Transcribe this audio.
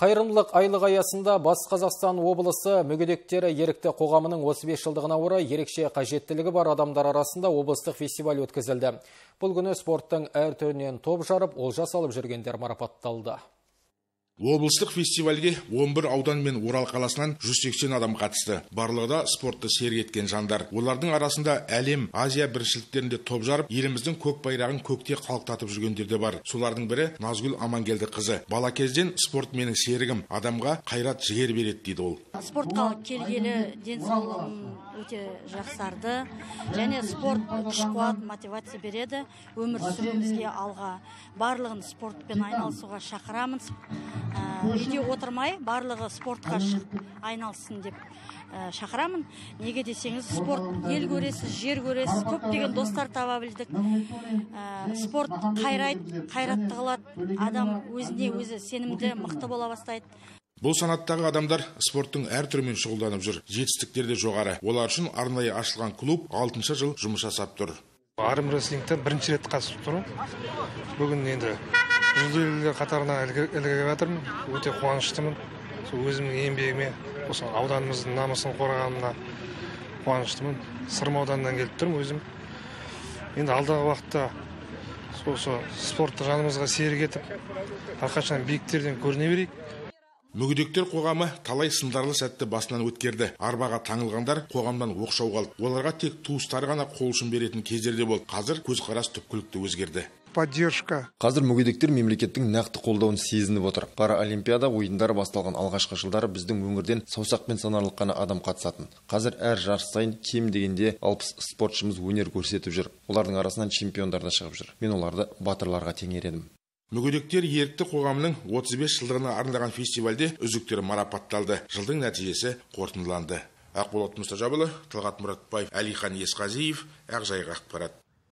Қайырымдылық айлық аясында Бас Қазақстан облысы мүгедектері ерікті қоғамының 35 жылдығына орай ерекше қажеттілігі бар адамдар арасында облыстық фестиваль өткізілді. Бұл күні спорттың әр түрінен топ жарып, олжа салып жүргендер марапатталды облыстық фестивальге 11 аудан мен орал қаласынан 180 адам қатысты барлығы да спортты сергеткен жандар олардың арасында әлем азия біріншіліктерінде топ жарып еліміздің көк байрағын көкте қалықтатып жүргендер де бар солардың бірі назгүл амангелді қызы бала кезден спорт менің серігім адамға қайрат жігер береді дейді ол спортқа келгелі денсаулығым өте жақсарды және спорт күш қуат мотивация береді өмір сүруімізге алға барлығын спортпен айналысуға шақырамын Ә, үйде отырмай барлығы спортқа шығып айналсын деп ә, шақырамын неге десеңіз спорт ел көресіз жер көресіз көптеген достар таба білдік ә, спорт қайрайды қайратты қылады адам өзіне өзі сенімді мықты бола бастайды бұл санаттағы адамдар спорттың әр түрімен шұғылданып жүр жетістіктер де жоғары олар үшін арнайы ашылған клуб алтыншы жыл жұмыс жасап тұр армрестлингтен бірінші рет қатысып тұрмын бүгін енді жүлделілер қатарына ілігіп жатырмын өте қуаныштымын сол өзімнің еңбегіме осы ауданымыздың намысын қорғағаныма қуаныштымын сырым ауданынан келіп тұрмын өзім енді алдағы уақытта осы спортты жанымызға серік етіп әрқашан биіктерден көріне берейік мүгедектер қоғамы талай сындарлы сәтті басынан өткерді арбаға таңылғандар қоғамнан оқшау қалды оларға тек туыстары ғана қол ұшын беретін кездер де болды қазір көзқарас түпкілікті өзгерді поддержка қазір мүгедектер мемлекеттің нақты қолдауын сезініп отыр паралимпиада ойындары басталған алғашқы жылдары біздің өңірден саусақпен санарлық қана адам қатысатын қазір әр жарыс сайын кем дегенде алпыс спортшымыз өнер көрсетіп жүр олардың арасынан чемпиондар да шығып жүр мен оларды батырларға теңер едім мүгедектер ерікті қоғамының 35 жылдығына арналған фестивальде үздіктер марапатталды жылдың нәтижесі қорытындыланды ақболат мұстажабұлы талғат мұратбаев әлихан есқазиев ақжайық ақпарат